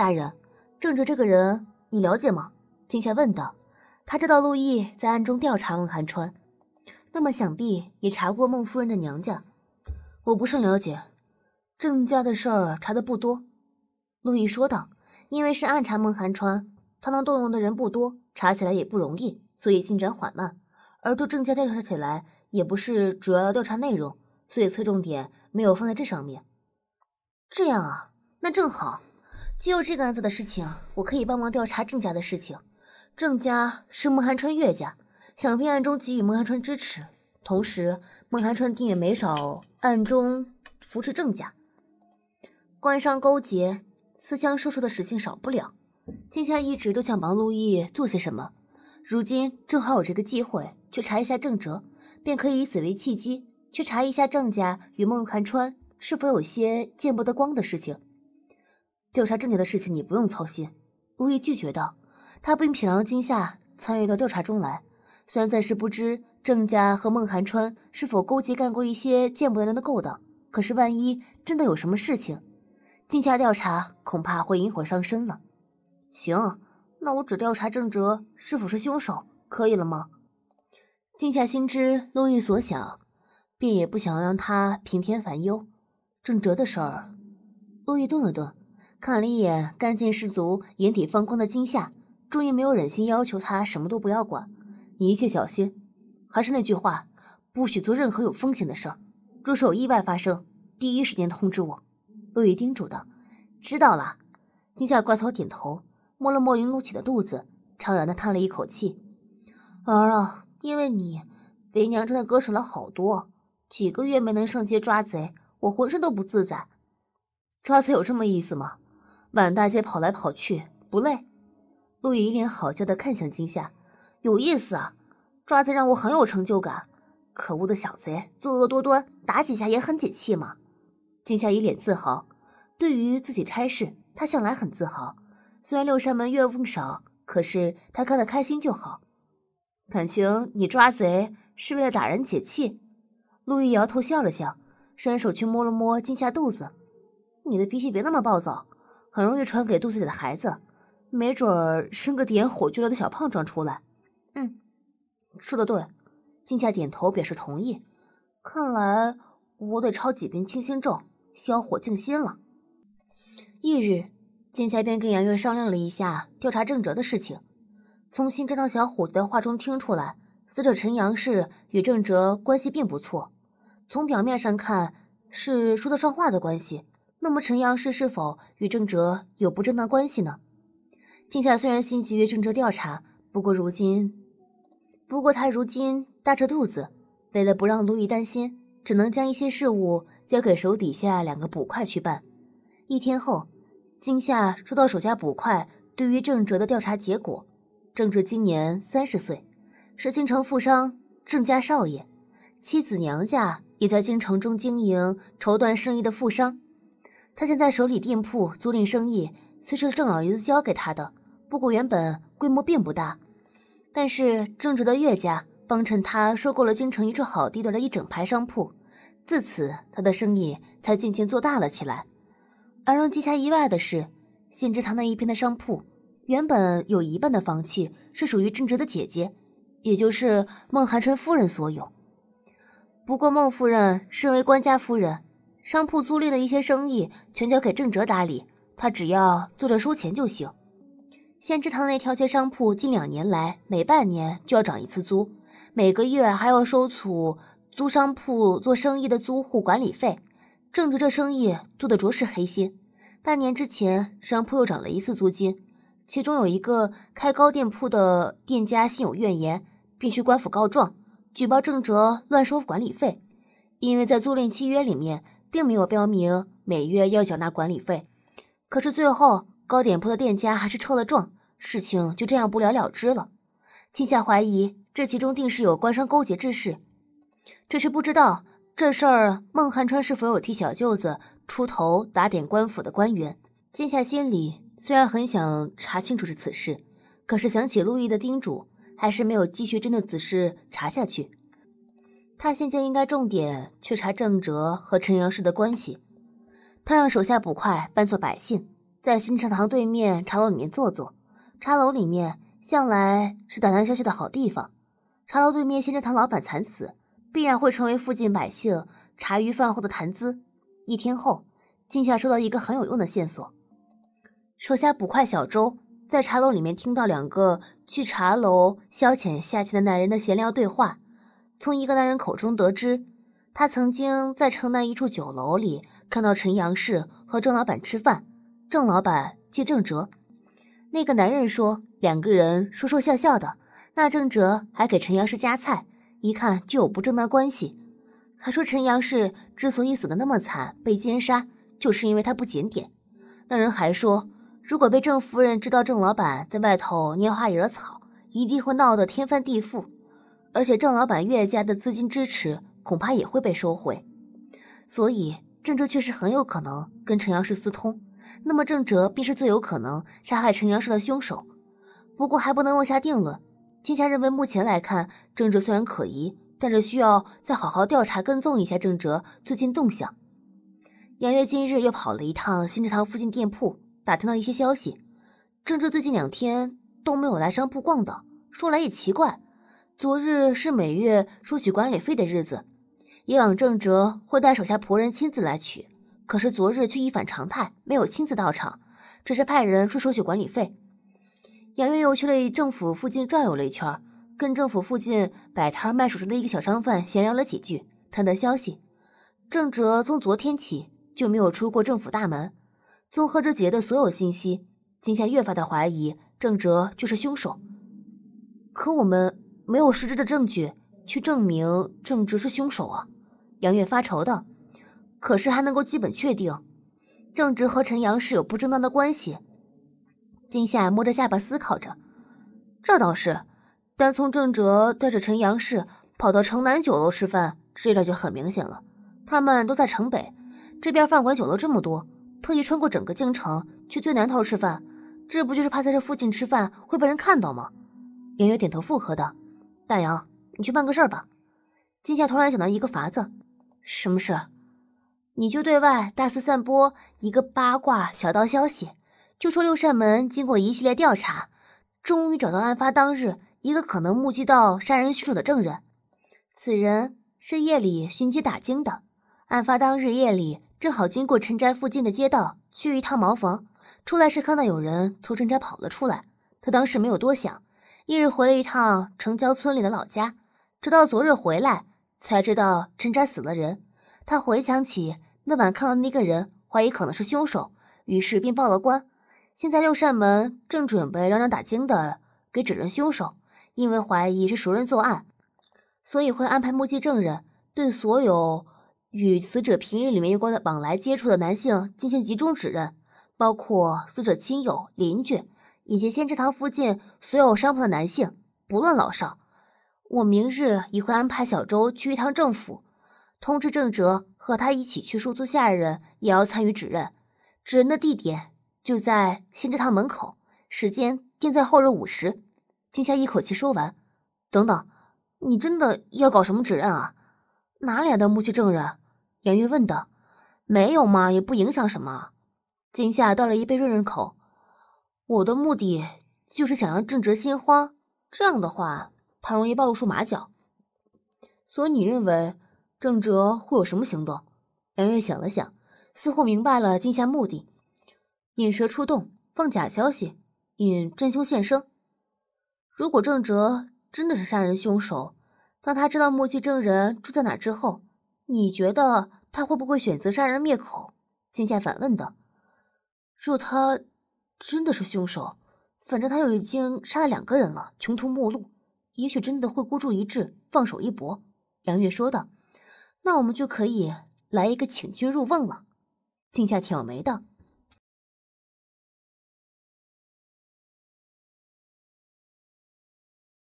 大人，郑哲这个人你了解吗？金夏问道。他知道陆毅在暗中调查孟寒川，那么想必也查过孟夫人的娘家。我不甚了解，郑家的事儿查的不多。陆毅说道，因为是暗查孟寒川，他能动用的人不多，查起来也不容易，所以进展缓慢。而对郑家调查起来，也不是主要调查内容，所以侧重点没有放在这上面。这样啊，那正好。就有这个案子的事情，我可以帮忙调查郑家的事情。郑家是孟寒川岳家，想必暗中给予孟寒川支持，同时孟寒川定也没少暗中扶持郑家。官商勾结、私相授受的事情少不了。今夏一直都想帮陆毅做些什么，如今正好有这个机会去查一下郑哲，便可以以此为契机去查一下郑家与孟寒川是否有些见不得光的事情。调查郑家的事情你不用操心，陆毅拒绝道：“他不品尝惊吓，参与到调查中来。虽然暂时不知郑家和孟寒川是否勾结，干过一些见不得人的勾当，可是万一真的有什么事情，惊吓调查恐怕会引火上身了。”行，那我只调查郑哲是否是凶手，可以了吗？静下心知陆毅所想，便也不想让他平添烦忧。郑哲的事儿，陆毅顿了顿。看了一眼干净十足、眼底放光的金夏，终于没有忍心要求他什么都不要管。你一切小心，还是那句话，不许做任何有风险的事。若是有意外发生，第一时间通知我。陆羽叮嘱道：“知道了。金夏乖巧点头，摸了摸云露起的肚子，怅然的叹了一口气。儿啊，因为你，为娘真的割舍了好多。几个月没能上街抓贼，我浑身都不自在。抓贼有这么意思吗？满大街跑来跑去不累，陆毅一脸好笑的看向金夏，有意思啊，抓贼让我很有成就感。可恶的小贼，作恶多端，打几下也很解气嘛。金夏一脸自豪，对于自己差事，他向来很自豪。虽然六扇门任务少，可是他干得开心就好。感情你抓贼是为了打人解气？陆毅摇头笑了笑，伸手去摸了摸金夏肚子，你的脾气别那么暴躁。很容易传给肚子里的孩子，没准儿生个点火就燎的小胖壮出来。嗯，说的对，静夏点头表示同意。看来我得抄几遍清心咒，消火静心了。翌日，静夏便跟杨月商量了一下调查郑哲的事情。从新知道小伙子的话中听出来，死者陈阳氏与郑哲关系并不错，从表面上看是说得上话的关系。那么陈阳氏是否与郑哲有不正当关系呢？今夏虽然心急于郑哲调查，不过如今，不过他如今大着肚子，为了不让陆毅担心，只能将一些事务交给手底下两个捕快去办。一天后，今夏收到手下捕快对于郑哲的调查结果：郑哲今年三十岁，是京城富商郑家少爷，妻子娘家也在京城中经营绸缎生意的富商。他现在手里店铺租赁生意虽是郑老爷子交给他的，不过原本规模并不大，但是郑哲的岳家帮衬他收购了京城一处好地段的一整排商铺，自此他的生意才渐渐做大了起来。而让姬霞意外的是，信之堂那一片的商铺，原本有一半的房契是属于郑哲的姐姐，也就是孟寒春夫人所有。不过孟夫人身为官家夫人。商铺租赁的一些生意全交给郑哲打理，他只要坐着收钱就行。县治堂内条街商铺近两年来每半年就要涨一次租，每个月还要收储租商铺做生意的租户管理费。郑哲这生意做的着实黑心。半年之前商铺又涨了一次租金，其中有一个开糕店铺的店家心有怨言，并去官府告状，举报郑哲乱收管理费，因为在租赁契约里面。并没有标明每月要缴纳管理费，可是最后糕点铺的店家还是撤了状，事情就这样不了了之了。静夏怀疑这其中定是有官商勾结之事，只是不知道这事儿孟汉川是否有替小舅子出头打点官府的官员。静夏心里虽然很想查清楚这此事，可是想起陆毅的叮嘱，还是没有继续针对此事查下去。他现在应该重点去查郑哲和陈阳氏的关系。他让手下捕快扮作百姓，在新茶堂对面茶楼里面坐坐。茶楼里面向来是打探消息的好地方。茶楼对面新茶堂老板惨死，必然会成为附近百姓茶余饭后的谈资。一天后，静夏收到一个很有用的线索：手下捕快小周在茶楼里面听到两个去茶楼消遣下棋的男人的闲聊对话。从一个男人口中得知，他曾经在城南一处酒楼里看到陈阳氏和郑老板吃饭，郑老板借郑哲。那个男人说，两个人说说笑笑的，那郑哲还给陈阳氏夹菜，一看就有不正当关系。还说陈阳氏之所以死的那么惨，被奸杀，就是因为他不检点。那人还说，如果被郑夫人知道郑老板在外头拈花惹草，一定会闹得天翻地覆。而且郑老板岳家的资金支持恐怕也会被收回，所以郑哲确实很有可能跟陈阳氏私通。那么郑哲便是最有可能杀害陈阳氏的凶手。不过还不能妄下定论。金霞认为，目前来看，郑哲虽然可疑，但是需要再好好调查跟踪一下郑哲最近动向。杨月今日又跑了一趟新志堂附近店铺，打听到一些消息。郑哲最近两天都没有来商铺逛的，说来也奇怪。昨日是每月收取管理费的日子，以往郑哲会带手下仆人亲自来取，可是昨日却一反常态，没有亲自到场，只是派人出收取管理费。杨月又去了政府附近转悠了一圈，跟政府附近摆摊卖首饰的一个小商贩闲聊了几句，探得消息：郑哲从昨天起就没有出过政府大门。综合这节的所有信息，今夏越发的怀疑郑哲就是凶手。可我们。没有实质的证据去证明郑哲是凶手啊！杨月发愁的，可是还能够基本确定，郑哲和陈阳是有不正当的关系。金夏摸着下巴思考着，这倒是，单从郑哲带着陈阳氏跑到城南酒楼吃饭，这点就很明显了。他们都在城北，这边饭馆酒楼这么多，特意穿过整个京城去最南头吃饭，这不就是怕在这附近吃饭会被人看到吗？杨月点头附和道：“大杨，你去办个事儿吧。今夏突然想到一个法子，什么事？你就对外大肆散播一个八卦小道消息，就说六扇门经过一系列调查，终于找到案发当日一个可能目击到杀人凶手的证人。此人是夜里巡街打更的，案发当日夜里正好经过陈宅附近的街道，去一趟茅房，出来时看到有人从陈宅跑了出来，他当时没有多想。一日回了一趟城郊村里的老家，直到昨日回来才知道陈宅死了人。他回想起那晚看到那个人，怀疑可能是凶手，于是便报了官。现在六扇门正准备让人打惊的给指认凶手，因为怀疑是熟人作案，所以会安排目击证人对所有与死者平日里面有关的往来接触的男性进行集中指认，包括死者亲友、邻居。以及仙芝堂附近所有商铺的男性，不论老少，我明日也会安排小周去一趟政府，通知郑哲和他一起去收租下人也要参与指认。指认的地点就在仙芝堂门口，时间定在后日午时。今夏一口气说完：“等等，你真的要搞什么指认啊？哪里来的目击证人？”杨月问道。“没有嘛，也不影响什么。”今夏倒了一杯润润口。我的目的就是想让郑哲心慌，这样的话他容易暴露出马脚。所以你认为郑哲会有什么行动？杨月想了想，似乎明白了今夏目的：引蛇出洞，放假消息，引真凶现身。如果郑哲真的是杀人凶手，当他知道目击证人住在哪之后，你觉得他会不会选择杀人灭口？今夏反问道：“若他？”真的是凶手，反正他又已经杀了两个人了，穷途末路，也许真的会孤注一掷，放手一搏。杨月说道：“那我们就可以来一个请君入瓮了。”静夏挑眉道。